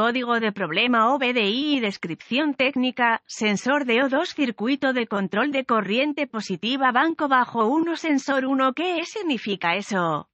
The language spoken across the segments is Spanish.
Código de problema OBDI y descripción técnica, sensor de O2 circuito de control de corriente positiva banco bajo 1 sensor 1 ¿Qué significa eso?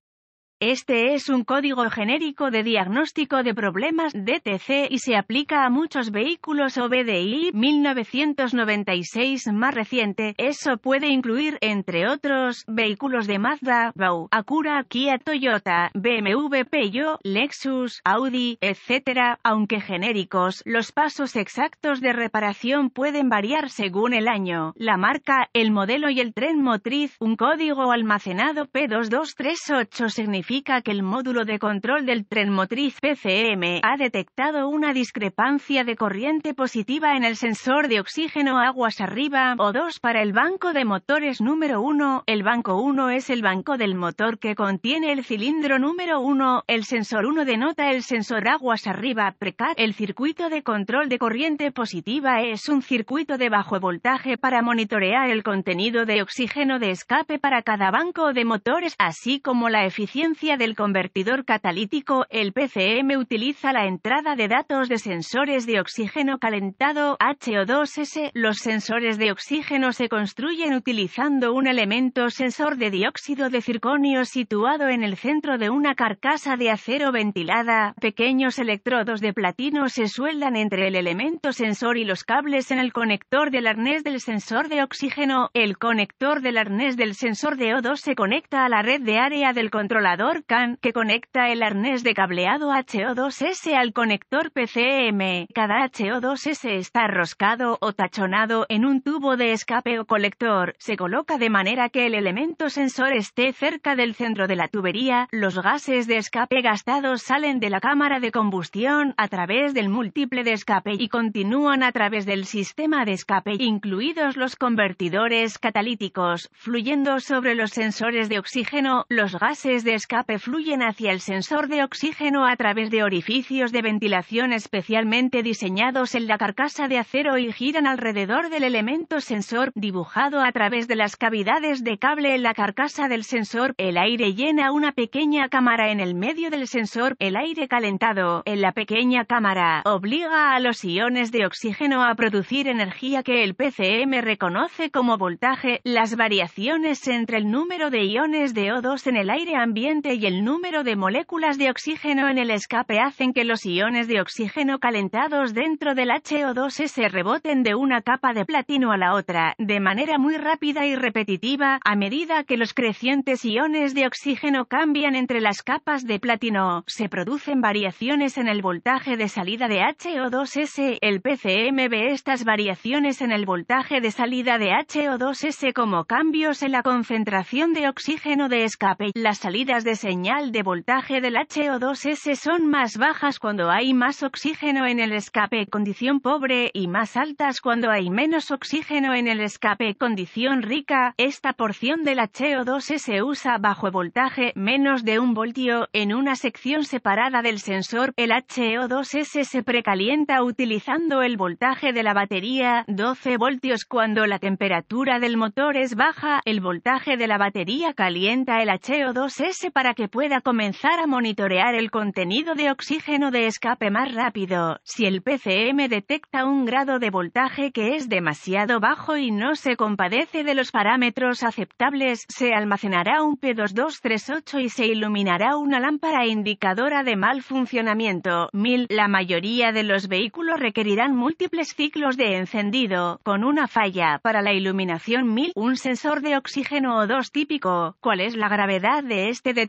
Este es un código genérico de diagnóstico de problemas DTC y se aplica a muchos vehículos OBDI 1996 más reciente. Eso puede incluir, entre otros, vehículos de Mazda, BAU, Acura, Kia, Toyota, BMW, Peugeot, Lexus, Audi, etc. Aunque genéricos, los pasos exactos de reparación pueden variar según el año, la marca, el modelo y el tren motriz. Un código almacenado P2238 significa que el módulo de control del tren motriz PCM ha detectado una discrepancia de corriente positiva en el sensor de oxígeno aguas arriba o 2 para el banco de motores número 1. El banco 1 es el banco del motor que contiene el cilindro número 1. El sensor 1 denota el sensor aguas arriba Preca. El circuito de control de corriente positiva es un circuito de bajo voltaje para monitorear el contenido de oxígeno de escape para cada banco de motores, así como la eficiencia del convertidor catalítico, el PCM utiliza la entrada de datos de sensores de oxígeno calentado HO2S. Los sensores de oxígeno se construyen utilizando un elemento sensor de dióxido de circonio situado en el centro de una carcasa de acero ventilada. Pequeños electrodos de platino se sueldan entre el elemento sensor y los cables en el conector del arnés del sensor de oxígeno. El conector del arnés del sensor de O2 se conecta a la red de área del controlador CAN que conecta el arnés de cableado HO2S al conector PCM. Cada HO2S está roscado o tachonado en un tubo de escape o colector. Se coloca de manera que el elemento sensor esté cerca del centro de la tubería. Los gases de escape gastados salen de la cámara de combustión a través del múltiple de escape y continúan a través del sistema de escape, incluidos los convertidores catalíticos, fluyendo sobre los sensores de oxígeno, los gases de escape fluyen hacia el sensor de oxígeno a través de orificios de ventilación especialmente diseñados en la carcasa de acero y giran alrededor del elemento sensor dibujado a través de las cavidades de cable en la carcasa del sensor. El aire llena una pequeña cámara en el medio del sensor. El aire calentado en la pequeña cámara obliga a los iones de oxígeno a producir energía que el PCM reconoce como voltaje. Las variaciones entre el número de iones de O2 en el aire ambiente y el número de moléculas de oxígeno en el escape hacen que los iones de oxígeno calentados dentro del HO2 s reboten de una capa de platino a la otra, de manera muy rápida y repetitiva, a medida que los crecientes iones de oxígeno cambian entre las capas de platino, se producen variaciones en el voltaje de salida de HO2S, el PCM ve estas variaciones en el voltaje de salida de HO2S como cambios en la concentración de oxígeno de escape, las salidas de de señal de voltaje del HO2S son más bajas cuando hay más oxígeno en el escape condición pobre y más altas cuando hay menos oxígeno en el escape condición rica. Esta porción del HO2S se usa bajo voltaje menos de un voltio en una sección separada del sensor. El HO2S se precalienta utilizando el voltaje de la batería 12 voltios cuando la temperatura del motor es baja. El voltaje de la batería calienta el HO2S para que pueda comenzar a monitorear el contenido de oxígeno de escape más rápido, si el PCM detecta un grado de voltaje que es demasiado bajo y no se compadece de los parámetros aceptables, se almacenará un P2238 y se iluminará una lámpara indicadora de mal funcionamiento. 1000. La mayoría de los vehículos requerirán múltiples ciclos de encendido, con una falla para la iluminación 1000, un sensor de oxígeno o dos típico. ¿Cuál es la gravedad de este detector?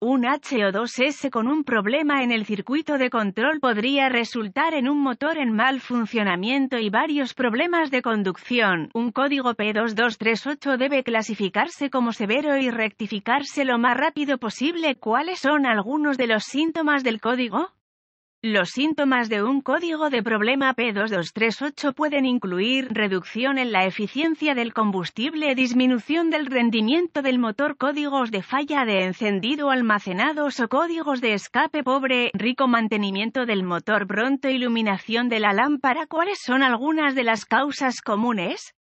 Un HO2S con un problema en el circuito de control podría resultar en un motor en mal funcionamiento y varios problemas de conducción. Un código P2238 debe clasificarse como severo y rectificarse lo más rápido posible. ¿Cuáles son algunos de los síntomas del código? Los síntomas de un código de problema P2238 pueden incluir reducción en la eficiencia del combustible, disminución del rendimiento del motor, códigos de falla de encendido almacenados o códigos de escape pobre, rico mantenimiento del motor, pronto iluminación de la lámpara. ¿Cuáles son algunas de las causas comunes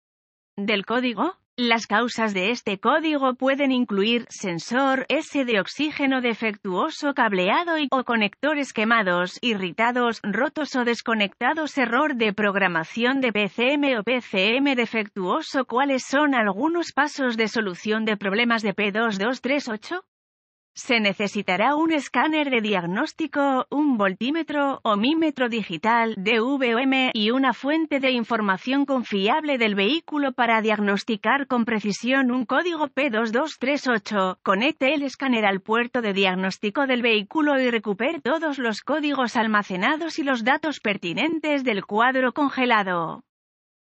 del código? Las causas de este código pueden incluir sensor S de oxígeno defectuoso cableado y o conectores quemados, irritados, rotos o desconectados, error de programación de PCM o PCM defectuoso. ¿Cuáles son algunos pasos de solución de problemas de P2238? Se necesitará un escáner de diagnóstico, un voltímetro o mímetro digital DVM y una fuente de información confiable del vehículo para diagnosticar con precisión un código P2238. Conecte el escáner al puerto de diagnóstico del vehículo y recupere todos los códigos almacenados y los datos pertinentes del cuadro congelado.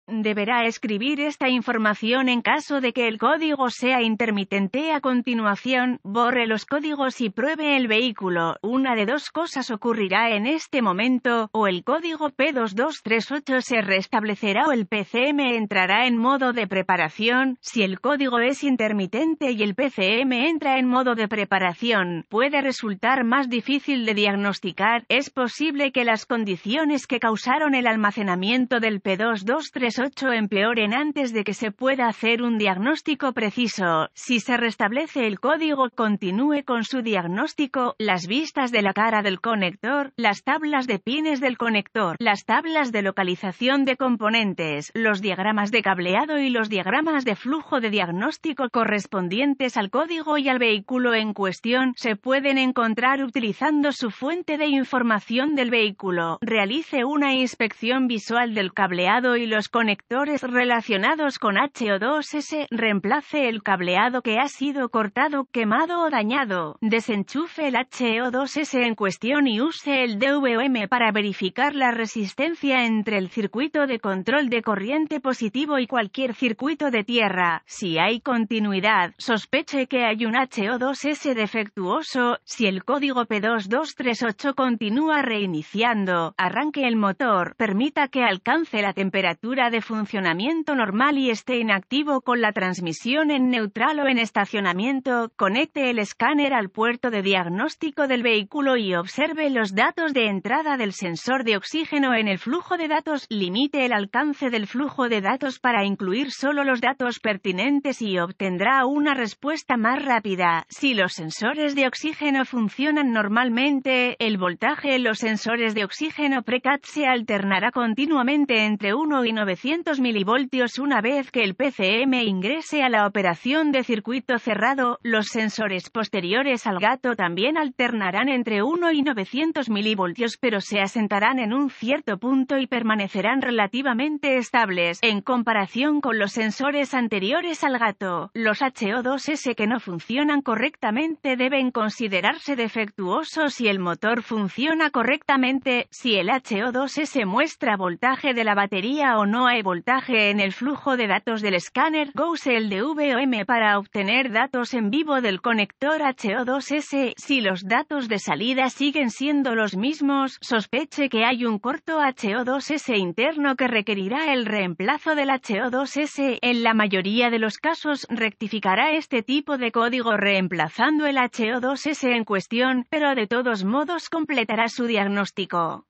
Deberá escribir esta información en caso de que el código sea intermitente. A continuación, borre los códigos y pruebe el vehículo. Una de dos cosas ocurrirá en este momento, o el código P2238 se restablecerá o el PCM entrará en modo de preparación. Si el código es intermitente y el PCM entra en modo de preparación, puede resultar más difícil de diagnosticar. Es posible que las condiciones que causaron el almacenamiento del P2238 8 empeoren antes de que se pueda hacer un diagnóstico preciso. Si se restablece el código, continúe con su diagnóstico, las vistas de la cara del conector, las tablas de pines del conector, las tablas de localización de componentes, los diagramas de cableado y los diagramas de flujo de diagnóstico correspondientes al código y al vehículo en cuestión se pueden encontrar utilizando su fuente de información del vehículo. Realice una inspección visual del cableado y los conectores conectores relacionados con HO2 s reemplace el cableado que ha sido cortado, quemado o dañado, desenchufe el HO2S en cuestión y use el DVM para verificar la resistencia entre el circuito de control de corriente positivo y cualquier circuito de tierra. Si hay continuidad, sospeche que hay un HO2S defectuoso, si el código P2238 continúa reiniciando, arranque el motor, permita que alcance la temperatura de de funcionamiento normal y esté inactivo con la transmisión en neutral o en estacionamiento, conecte el escáner al puerto de diagnóstico del vehículo y observe los datos de entrada del sensor de oxígeno en el flujo de datos, limite el alcance del flujo de datos para incluir solo los datos pertinentes y obtendrá una respuesta más rápida. Si los sensores de oxígeno funcionan normalmente, el voltaje en los sensores de oxígeno precat se alternará continuamente entre 1 y 9 900 milivoltios una vez que el PCM ingrese a la operación de circuito cerrado, los sensores posteriores al gato también alternarán entre 1 y 900 milivoltios pero se asentarán en un cierto punto y permanecerán relativamente estables en comparación con los sensores anteriores al gato. Los HO2S que no funcionan correctamente deben considerarse defectuosos si el motor funciona correctamente, si el HO2S muestra voltaje de la batería o no hay voltaje en el flujo de datos del escáner Gaussel de VOM para obtener datos en vivo del conector HO2S. Si los datos de salida siguen siendo los mismos, sospeche que hay un corto HO2S interno que requerirá el reemplazo del HO2S. En la mayoría de los casos rectificará este tipo de código reemplazando el HO2S en cuestión, pero de todos modos completará su diagnóstico.